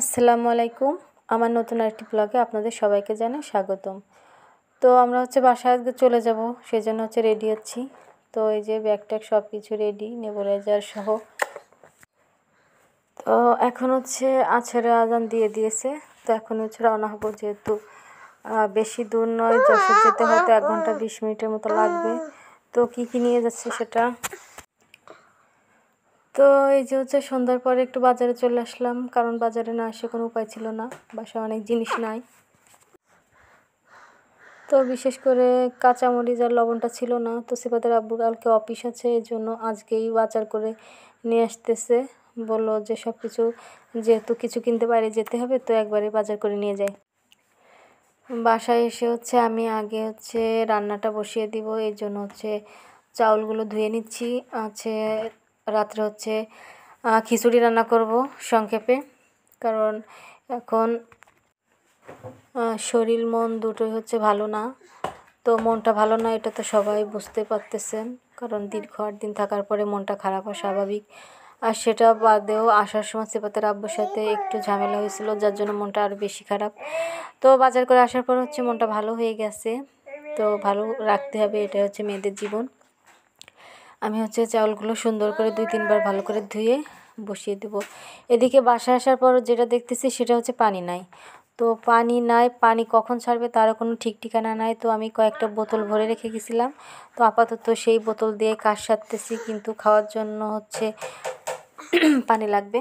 আসসালামু আলাইকুম আমার নতুন আরেকটি ব্লগে আপনাদের সবাইকে জানাই স্বাগতম তো আমরা হচ্ছে বাসায় আজকে চলে যাব সেই জন্য হচ্ছে রেডি হচ্ছি তো এই যে ব্যাগ ট্যাগ সব কিছু রেডি নেবোরাইজার সহ তো এখন হচ্ছে আছড়ে আজান দিয়ে দিয়েছে তো এখন হচ্ছে রওনা হবো যেহেতু বেশি দূর নয় যশোর যেতে হয়তো এক ঘন্টা বিশ মিনিটের মতো লাগবে তো কি কি নিয়ে যাচ্ছে সেটা তো এই যে হচ্ছে সন্ধ্যার পরে একটু বাজারে চলে আসলাম কারণ বাজারে না আসে কোনো উপায় ছিল না বাসায় অনেক জিনিস নাই তো বিশেষ করে কাঁচামরিচ আর লবণটা ছিল না তো সিফাতের আব্বু কালকে অফিস আছে এই জন্য আজকেই বাজার করে নিয়ে আসতেছে বললো যে সব কিছু যেহেতু কিছু কিনতে বাইরে যেতে হবে তো একবারে বাজার করে নিয়ে যাই বাসায় এসে হচ্ছে আমি আগে হচ্ছে রান্নাটা বসিয়ে দিব এই জন্য হচ্ছে চাউলগুলো ধুয়ে নিচ্ছি আছে রাত্রে হচ্ছে খিচুড়ি রান্না করব সংক্ষেপে কারণ এখন শরীর মন দুটোই হচ্ছে ভালো না তো মনটা ভালো না এটা তো সবাই বুঝতে পারতেছেন কারণ দীর্ঘ আট দিন থাকার পরে মনটা খারাপ হয় স্বাভাবিক আর সেটা বাদেও আসার সময় সেপাতের আব্বুর সাথে একটু ঝামেলা হয়েছিল যার জন্য মনটা আরও বেশি খারাপ তো বাজার করে আসার পর হচ্ছে মনটা ভালো হয়ে গেছে তো ভালো রাখতে হবে এটা হচ্ছে মেয়েদের জীবন আমি হচ্ছে চাউলগুলো সুন্দর করে দুই তিনবার ভালো করে ধুয়ে বসিয়ে দেব এদিকে বাসায় আসার পর যেটা দেখতেছি সেটা হচ্ছে পানি নাই তো পানি নাই পানি কখন ছাড়বে তারও কোনো ঠিক ঠিকানা নাই তো আমি কয়েকটা বোতল ভরে রেখে গেছিলাম তো আপাতত সেই বোতল দিয়ে কাজ সারতেছি কিন্তু খাওয়ার জন্য হচ্ছে পানি লাগবে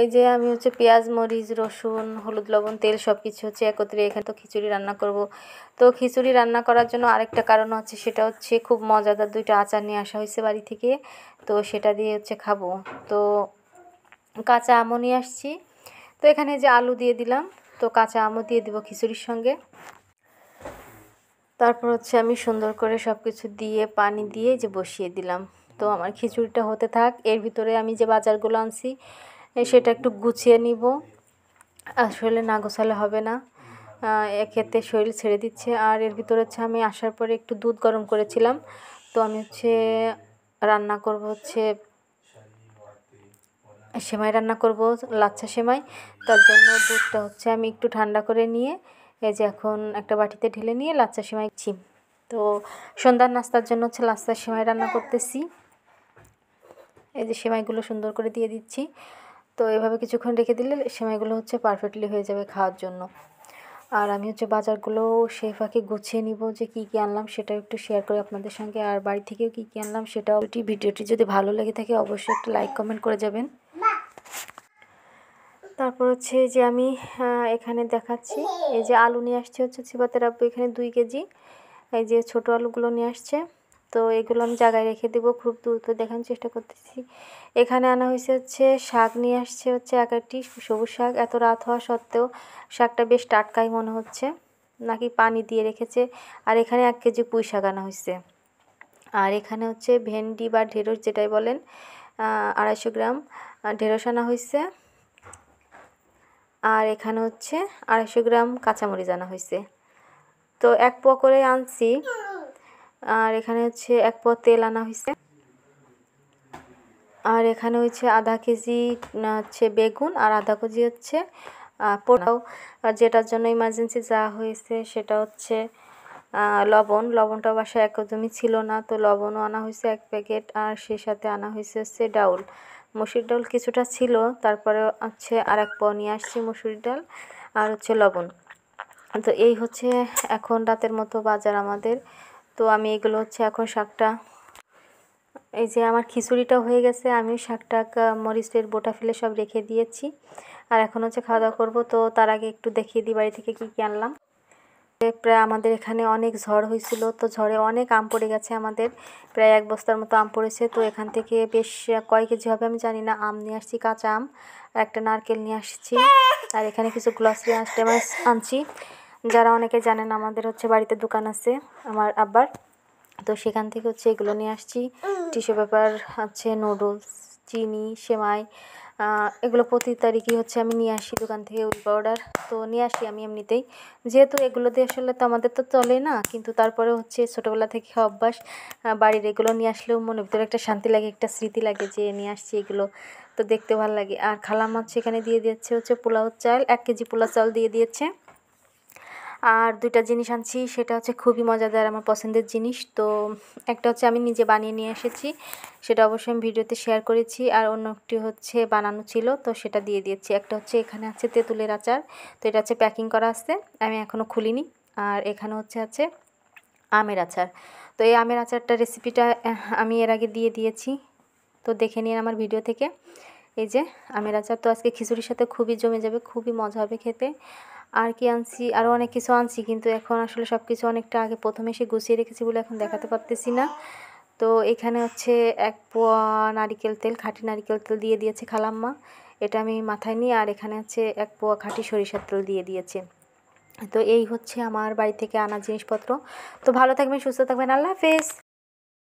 এই যে আমি হচ্ছে পেঁয়াজ মরিচ রসুন হলুদ লবণ তেল সব কিছু হচ্ছে একত্রে এখানে তো খিচুড়ি রান্না করব তো খিচুড়ি রান্না করার জন্য আরেকটা কারণ হচ্ছে সেটা হচ্ছে খুব মজাদার দুইটা আচার নিয়ে আসা হয়েছে বাড়ি থেকে তো সেটা দিয়ে হচ্ছে খাবো তো কাঁচা আমও নিয়ে আসছি তো এখানে যে আলু দিয়ে দিলাম তো কাঁচা আমও দিয়ে দিব খিচুড়ির সঙ্গে তারপর হচ্ছে আমি সুন্দর করে সব কিছু দিয়ে পানি দিয়ে যে বসিয়ে দিলাম তো আমার খিচুড়িটা হতে থাক এর ভিতরে আমি যে বাজারগুলো আনছি সেটা একটু গুছিয়ে নিব আসলে না গোছালে হবে না এক্ষেত্রে শরীর ছেড়ে দিচ্ছে আর এর ভিতরে হচ্ছে আমি আসার পরে একটু দুধ গরম করেছিলাম তো আমি হচ্ছে রান্না করব হচ্ছে সেমাই রান্না করব লাচ্ছা সেমাই তার জন্য দুধটা হচ্ছে আমি একটু ঠান্ডা করে নিয়ে এই যে এখন একটা বাটিতে ঢেলে নিয়ে লাচ্ছা সেমাই ছিম তো সন্ধ্যার নাস্তার জন্য হচ্ছে লাচ্ছা সেমাই রান্না করতেছি এই যে সেমাইগুলো সুন্দর করে দিয়ে দিচ্ছি তো এভাবে কিছুক্ষণ রেখে দিলে সেমাইগুলো হচ্ছে পারফেক্টলি হয়ে যাবে খাওয়ার জন্য আর আমি হচ্ছে বাজারগুলো সে ফাঁকে গুছিয়ে নিব যে কি কি আনলাম সেটাও একটু শেয়ার করে আপনাদের সঙ্গে আর বাড়ি থেকেও কি কি আনলাম সেটাও ভিডিওটি যদি ভালো লেগে থাকে অবশ্যই একটা লাইক কমেন্ট করে যাবেন তারপর হচ্ছে যে আমি এখানে দেখাচ্ছি এই যে আলু নিয়ে আসছে হচ্ছে ছিপাতের আব্বু এখানে দুই কেজি এই যে ছোট আলুগুলো নিয়ে আসছে তো এগুলো আমি জায়গায় রেখে দেবো খুব দ্রুত দেখানোর চেষ্টা করতেছি এখানে আনা হয়েছে হচ্ছে শাক নিয়ে আসছে হচ্ছে এক একটি সবুজ শাক এত রাত হওয়া সত্ত্বেও শাকটা বেশ টাটকাই মনে হচ্ছে নাকি পানি দিয়ে রেখেছে আর এখানে এক কেজি পুঁই শাক আনা হয়েছে আর এখানে হচ্ছে ভেন্ডি বা ঢেঁড়স যেটাই বলেন আড়াইশো গ্রাম ঢেঁড়স আনা হয়েছে আর এখানে হচ্ছে আড়াইশো গ্রাম কাঁচামরিচ আনা হয়েছে তো এক পোয়া করে আনছি আর এখানে হচ্ছে এক পর তেল আনা হয়েছে আর এখানে হচ্ছে আধা কেজি হচ্ছে বেগুন আর আধা কেজি হচ্ছে পোড়াও যেটার জন্য ইমার্জেন্সি যা হয়েছে সেটা হচ্ছে লবণ লবণটা বাসায় একদমই ছিল না তো লবণও আনা হয়েছে এক প্যাকেট আর সেই সাথে আনা হয়েছে হচ্ছে ডাউল মসুর ডাল কিছুটা ছিল তারপরে হচ্ছে আর এক পাও নিয়ে আসছি মসুর ডাল আর হচ্ছে লবণ তো এই হচ্ছে এখন রাতের মতো বাজার আমাদের তো আমি এগুলো হচ্ছে এখন শাকটা এই যে আমার খিচুড়িটা হয়ে গেছে আমি শাকটা মরিচের বোটা ফেলে সব রেখে দিয়েছি আর এখন হচ্ছে খাওয়া দাওয়া করবো তো তার আগে একটু দেখিয়ে দিই বাড়ি থেকে কী কী আনলাম প্রায় আমাদের এখানে অনেক ঝড় হয়েছিল তো ঝড়ে অনেক আম পড়ে গেছে আমাদের প্রায় এক বস্তার মতো আম পড়েছে তো এখান থেকে বেশ কয় কেজি হবে আমি জানি না আম নিয়ে আসছি কাঁচা আম আর একটা নারকেল নিয়ে আসছি আর এখানে কিছু গ্লসারি আসতে আনছি যারা অনেকে জানেন আমাদের হচ্ছে বাড়িতে দোকান আছে আমার আব্বার তো সেখান থেকে হচ্ছে এগুলো নিয়ে আসছি টিস্যু পেপার হচ্ছে নুডলস চিনি সেমাই এগুলো প্রতি তারিখই হচ্ছে আমি নিয়ে আসি দোকান থেকে উই পাউডার তো নিয়ে আসি আমি এমনিতেই যেহেতু এগুলো দিয়ে আসলে তো আমাদের তো চলে না কিন্তু তারপরে হচ্ছে ছোটোবেলা থেকে অভ্যাস বাড়ির এগুলো নিয়ে আসলেও মনের ভিতরে একটা শান্তি লাগে একটা স্মৃতি লাগে যে নিয়ে আসছি এগুলো তো দেখতে ভালো লাগে আর খালাম হচ্ছে সেখানে দিয়ে দিচ্ছে হচ্ছে পোলাও চাল এক কেজি পোলাও চাল দিয়ে দিয়েছে আর দুইটা জিনিস আনছি সেটা হচ্ছে খুবই মজাদার আমার পছন্দের জিনিস তো একটা হচ্ছে আমি নিজে বানিয়ে নিয়ে এসেছি সেটা অবশ্যই আমি ভিডিওতে শেয়ার করেছি আর অন্য একটি হচ্ছে বানানো ছিল তো সেটা দিয়ে দিয়েছি একটা হচ্ছে এখানে আছে তেঁতুলের আচার তো এটা হচ্ছে প্যাকিং করা আছে আমি এখনও খুলিনি আর এখানে হচ্ছে আছে আমের আচার তো এই আমের আচারটা রেসিপিটা আমি এর আগে দিয়ে দিয়েছি তো দেখে নিন আমার ভিডিও থেকে এই যে আমের আচার তো আজকে খিচুড়ির সাথে খুবই জমে যাবে খুবই মজা হবে খেতে আর কি আনছি আরও অনেক কিছু আনছি কিন্তু এখন আসলে সব কিছু অনেকটা আগে প্রথমে সে গুছিয়ে রেখেছি বলে এখন দেখাতে পারতেছি না তো এখানে হচ্ছে এক পোয়া নারিকেল তেল খাঁটি নারিকেল তেল দিয়ে দিয়েছে খালাম্মা এটা আমি মাথায় নিই আর এখানে হচ্ছে এক পোয়া খাঁটি সরিষার তেল দিয়ে দিয়েছে তো এই হচ্ছে আমার বাড়ি থেকে আনা জিনিসপত্র তো ভালো থাকবেন সুস্থ থাকবেন আল্লাহ হাফেজ